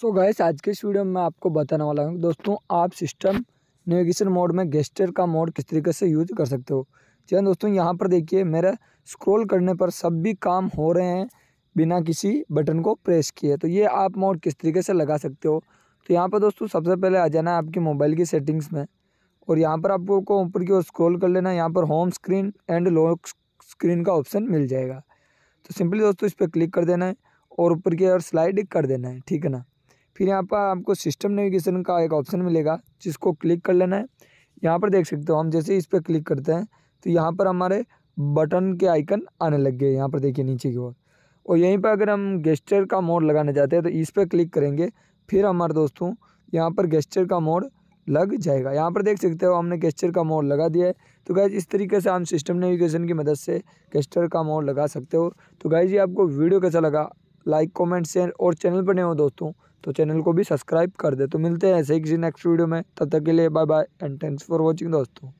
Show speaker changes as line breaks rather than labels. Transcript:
सो so gas आज के इस वीडियो में मैं आपको बताने वाला हूँ दोस्तों आप सिस्टम नेविगेशन मोड में गेस्टर का मोड किस तरीके से यूज कर सकते हो चलिए दोस्तों यहाँ पर देखिए मेरा स्क्रॉल करने पर सब भी काम हो रहे हैं बिना किसी बटन को प्रेस किए तो ये आप मोड किस तरीके से लगा सकते हो तो यहाँ पर दोस्तों सबसे पहले आ जाना है आपकी मोबाइल की सेटिंग्स में और यहाँ पर आपको को ऊपर की ओर स्क्रॉल कर लेना यहाँ पर home screen and lock screen का ऑप्शन मिल जाएगा तो सिंपली दोस्तों इस पर क्लिक कर देना है और ऊपर की ओर स्लाइड कर देना है ठीक है ना फिर यहाँ पर आपको सिस्टम नेविगेशन का एक ऑप्शन मिलेगा जिसको क्लिक कर लेना है यहाँ पर देख सकते हो हम जैसे इस पर क्लिक करते हैं तो यहाँ पर हमारे बटन के आइकन आने लग गए यहाँ पर देखिए नीचे की ओर और यहीं पर अगर हम गेस्टर का मोड लगाना चाहते हैं तो इस पर क्लिक करेंगे फिर हमारे दोस्तों यहाँ पर गेस्टर का मोड लग जाएगा यहाँ पर देख सकते हो हमने गेस्टर का मोड लगा दिया है तो गाइज इस तरीके से हम सिस्टम नेविगेशन की मदद से गेस्टर का मोड लगा सकते हो तो गाइज ये आपको वीडियो कैसा लगा लाइक कॉमेंट शेयर और चैनल पर नए हो दोस्तों तो चैनल को भी सब्सक्राइब कर दे तो मिलते हैं ऐसे ही किसी नेक्स्ट वीडियो में तब तक के लिए bye bye and thanks for watching दोस्तों